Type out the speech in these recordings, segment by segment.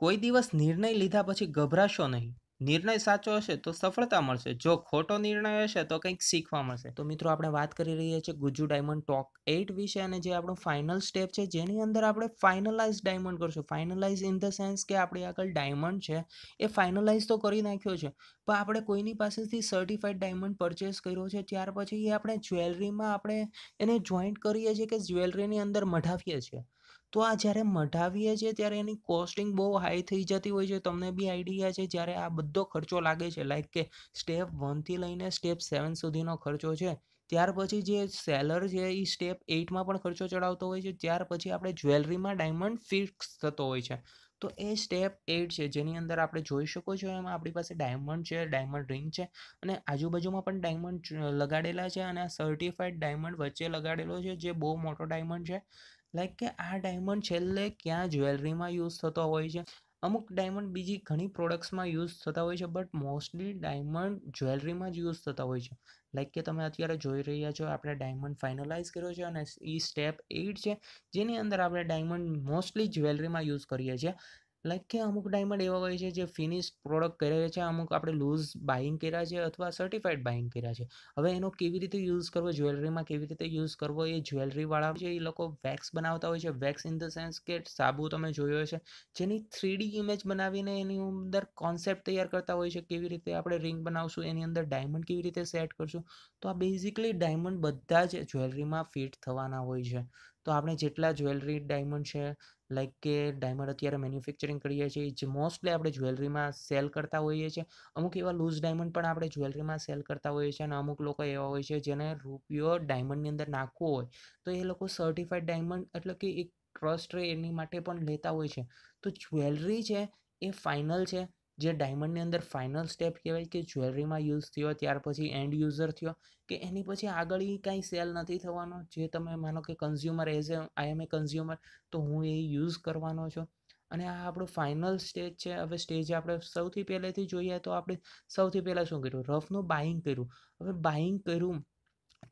કોઈ દિવસ નિર્ણય લીધા પછી ગભરાશો નહીં નિર્ણય સાચો હશે તો સફળતા મળશે જો ખોટો નિર્ણય હશે તો કંઈક શીખવા મળશે તો મિત્રો આપણે વાત કરી રહીએ છીએ ગુજુ ડાયમંડ ટોક એઇટ વિશે અને જે આપણો ફાઇનલ સ્ટેપ છે જેની અંદર આપણે ફાઇનલાઇઝ ડાયમંડ કરશું ફાઇનલાઇઝ ઇન ધ સેન્સ કે આપણી આગળ ડાયમંડ છે એ ફાઇનલાઇઝ તો કરી નાખ્યો છે પણ આપણે કોઈની પાસેથી સર્ટિફાઈડ ડાયમંડ પરચેસ કર્યો છે ત્યાર પછી એ આપણે જ્વેલરીમાં આપણે એને જોઈન્ટ કરીએ છીએ કે જ્વેલરીની અંદર મઢાવીએ છીએ તો આ જ્યારે મઢાવીએ છીએ ત્યારે એની કોસ્ટિંગ બહુ હાઈ થઈ જતી હોય છે તમને બી આઈડિયા છે જ્યારે આ બધો ખર્ચો લાગે છે લાઈક કે સ્ટેપ વનથી લઈને સ્ટેપ સેવન સુધીનો ખર્ચો છે ત્યાર પછી જે સેલર છે એ સ્ટેપ એઇટમાં પણ ખર્ચો ચડાવતો હોય છે ત્યાર પછી આપણે જ્વેલરીમાં ડાયમંડ ફિક્સ થતો હોય છે તો એ સ્ટેપ એઇટ છે જેની અંદર આપણે જોઈ શકો છો એમાં આપણી પાસે ડાયમંડ છે ડાયમંડ રિંગ છે અને આજુબાજુમાં પણ ડાયમંડ લગાડેલા છે અને આ સર્ટિફાઈડ ડાયમંડ વચ્ચે લગાડેલો છે જે બહુ મોટો ડાયમંડ છે લાઈક કે આ ડાયમંડ છેલ્લે ક્યાં જ્વેલરીમાં યુઝ થતો હોય છે અમુક ડાયમંડ બીજી ઘણી પ્રોડક્ટ્સમાં યુઝ થતા હોય છે બટ મોસ્ટલી ડાયમંડ જ્વેલરીમાં જ યુઝ થતા હોય છે લાઈક કે તમે અત્યારે જોઈ રહ્યા છો આપણે ડાયમંડ ફાઇનલાઇઝ કર્યો છે અને એ સ્ટેપ એઇટ છે જેની અંદર આપણે ડાયમંડ મોસ્ટલી જ્વેલરીમાં યુઝ કરીએ છીએ લાઈક કે અમુક ડાયમંડ એવા હોય છે જે ફિનિશ પ્રોડક્ટ કર્યા છે અમુક આપણે લૂઝ બાઇંગ કર્યા છે અથવા સર્ટિફાઇડ બાઇંગ કર્યા છે હવે એનો કેવી રીતે યુઝ કરવો જ્વેલરીમાં કેવી રીતે યુઝ કરવો એ જ્વેલરીવાળા છે એ લોકો વેક્સ બનાવતા હોય છે વેક્સ ઇન ધ સેન્સ કે સાબુ તમે જોયો છે જેની થ્રીડી ઇમેજ બનાવીને એની અંદર કોન્સેપ્ટ તૈયાર કરતા હોય છે કેવી રીતે આપણે રિંગ બનાવશું એની અંદર ડાયમંડ કેવી રીતે સેટ કરશું તો આ બેઝિકલી ડાયમંડ બધા જ જ્વેલરીમાં ફિટ થવાના હોય છે તો આપણે જેટલા જ્વેલરી ડાયમંડ છે લાઈક કે ડાયમંડ અત્યારે મેન્યુફેક્ચરિંગ કરીએ છીએ જે મોસ્ટલી આપણે જ્વેલરીમાં સેલ કરતા હોઈએ છીએ અમુક એવા લૂઝ ડાયમંડ પણ આપણે જ્વેલરીમાં સેલ કરતા હોઈએ છીએ અને અમુક લોકો એવા હોય છે જેને રૂપિયો ડાયમંડની અંદર નાખવો હોય તો એ લોકો સર્ટિફાઈડ ડાયમંડ એટલે કે એક ટ્રસ્ટ રહે એની માટે પણ લેતા હોય છે તો જ્વેલરી છે એ ફાઇનલ છે જે ડાયમંડની અંદર ફાઇનલ સ્ટેપ કહેવાય કે જ્વેલરીમાં યુઝ થયો ત્યાર પછી એન્ડ યુઝર થયો કે એની પછી આગળ એ કાંઈ સેલ નથી થવાનો જે તમે માનો કે consumer as a I am a consumer તો હું એ યુઝ કરવાનો છું અને આ આપણો ફાઇનલ સ્ટેજ છે હવે સ્ટેજ આપણે સૌથી પહેલેથી જોઈએ તો આપણે સૌથી પહેલાં શું કર્યું રફનું બાઇંગ કર્યું હવે બાઇંગ કર્યું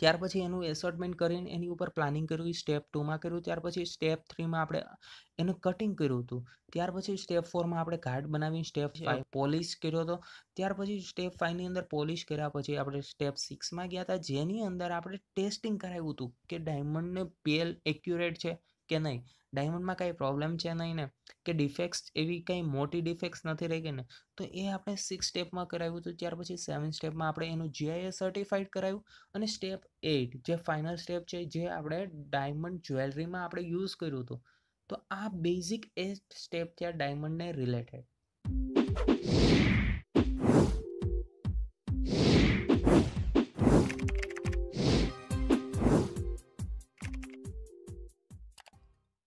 ત્યાર પછી એનું એસોર્ટમેન્ટ કરીને એની ઉપર પ્લાનિંગ કર્યું સ્ટેપ ટુમાં કર્યું ત્યાર પછી સ્ટેપ થ્રીમાં આપણે એનું કટિંગ કર્યું હતું ત્યાર પછી સ્ટેપ ફોરમાં આપણે ઘાટ બનાવીને સ્ટેપ પોલિશ કર્યો હતો ત્યાર પછી સ્ટેપ ફાઇવની અંદર પોલિશ કર્યા પછી આપણે સ્ટેપ સિક્સમાં ગયા હતા જેની અંદર આપણે ટેસ્ટિંગ કરાવ્યું હતું કે ડાયમંડને પેલ એક્યુરેટ છે કે નહીં ડાયમંડમાં કાંઈ પ્રોબ્લેમ છે નહીં ને કે ડિફેક્ટ્સ એવી કંઈ મોટી ડિફેક્ટ્સ નથી રહી ગઈ ને તો એ આપણે સિક્સ સ્ટેપમાં કરાવ્યું હતું ત્યાર પછી સેવન સ્ટેપમાં આપણે એનું જીઆઈએ સર્ટિફાઈડ કરાવ્યું અને સ્ટેપ એઇટ જે ફાઇનલ સ્ટેપ છે જે આપણે ડાયમંડ જ્વેલરીમાં આપણે યુઝ કર્યું હતું તો આ બેઝિક એ સ્ટેપ થયા ડાયમંડને રિલેટેડ